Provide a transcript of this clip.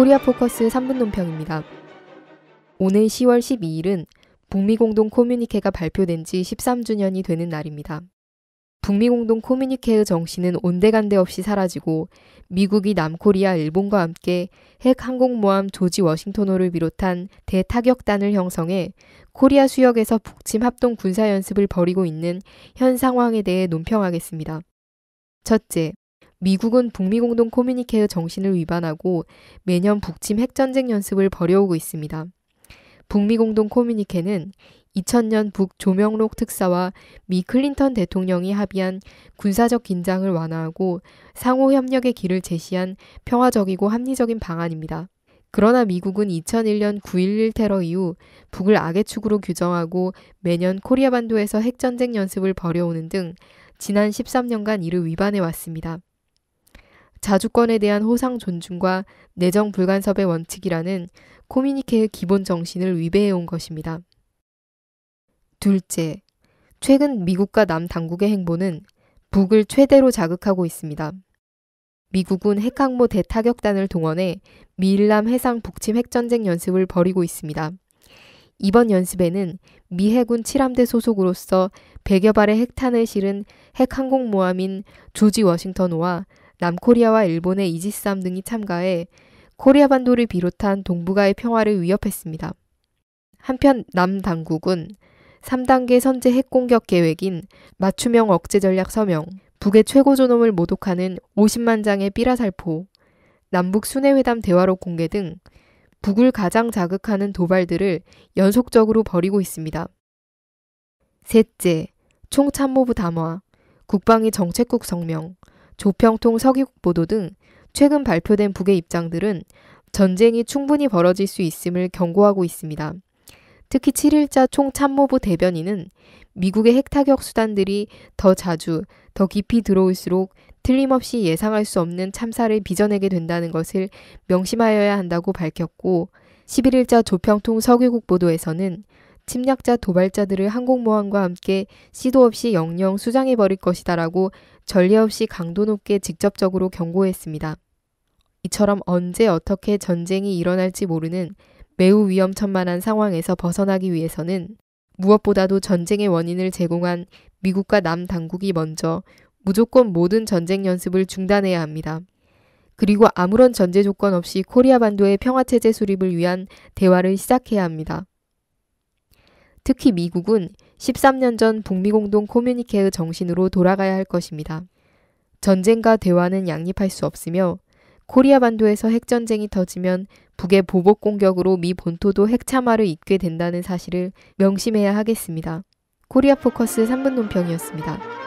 코리아 포커스 3분 논평입니다. 오늘 10월 12일은 북미 공동 커뮤니케가 발표된 지 13주년이 되는 날입니다. 북미 공동 커뮤니케의 정신은 온데간데 없이 사라지고 미국이 남코리아 일본과 함께 핵 항공모함 조지 워싱턴호를 비롯한 대타격단을 형성해 코리아 수역에서 북침 합동 군사 연습을 벌이고 있는 현 상황에 대해 논평하겠습니다. 첫째, 미국은 북미 공동 코뮤니케의 정신을 위반하고 매년 북침 핵전쟁 연습을 벌여오고 있습니다. 북미 공동 코뮤니케는 2000년 북 조명록 특사와 미 클린턴 대통령이 합의한 군사적 긴장을 완화하고 상호 협력의 길을 제시한 평화적이고 합리적인 방안입니다. 그러나 미국은 2001년 9.11 테러 이후 북을 악의 축으로 규정하고 매년 코리아 반도에서 핵전쟁 연습을 벌여오는 등 지난 13년간 이를 위반해 왔습니다. 자주권에 대한 호상 존중과 내정 불간섭의 원칙이라는 코미니케의 기본 정신을 위배해온 것입니다. 둘째, 최근 미국과 남 당국의 행보는 북을 최대로 자극하고 있습니다. 미국은 핵항모 대타격단을 동원해 미일남 해상 북침 핵전쟁 연습을 벌이고 있습니다. 이번 연습에는 미 해군 7함대 소속으로서 100여 발의 핵탄을 실은 핵항공모함인 조지 워싱턴호와 남코리아와 일본의 이지스함 등이 참가해 코리아 반도를 비롯한 동북아의 평화를 위협했습니다. 한편 남 당국은 3단계 선제 핵공격 계획인 맞춤형 억제 전략 서명, 북의 최고 존엄을 모독하는 50만 장의 삐라살포, 남북 순회회담 대화록 공개 등 북을 가장 자극하는 도발들을 연속적으로 벌이고 있습니다. 셋째, 총참모부 담화, 국방위 정책국 성명. 조평통 서기국보도 등 최근 발표된 북의 입장들은 전쟁이 충분히 벌어질 수 있음을 경고하고 있습니다. 특히 7일자 총참모부 대변인은 미국의 핵타격 수단들이 더 자주, 더 깊이 들어올수록 틀림없이 예상할 수 없는 참사를 빚어내게 된다는 것을 명심하여야 한다고 밝혔고, 11일자 조평통 서기국 보도에서는 침략자 도발자들을 항공모함과 함께 시도 없이 영영 수장해버릴 것이다라고 전례 없이 강도 높게 직접적으로 경고했습니다. 이처럼 언제 어떻게 전쟁이 일어날지 모르는 매우 위험천만한 상황에서 벗어나기 위해서는 무엇보다도 전쟁의 원인을 제공한 미국과 남 당국이 먼저 무조건 모든 전쟁 연습을 중단해야 합니다. 그리고 아무런 전제 조건 없이 코리아 반도의 평화체제 수립을 위한 대화를 시작해야 합니다. 특히 미국은 13년 전 북미공동 커뮤니케의 정신으로 돌아가야 할 것입니다. 전쟁과 대화는 양립할 수 없으며 코리아 반도에서 핵전쟁이 터지면 북의 보복 공격으로 미 본토도 핵참화를 입게 된다는 사실을 명심해야 하겠습니다. 코리아 포커스 3분 논평이었습니다.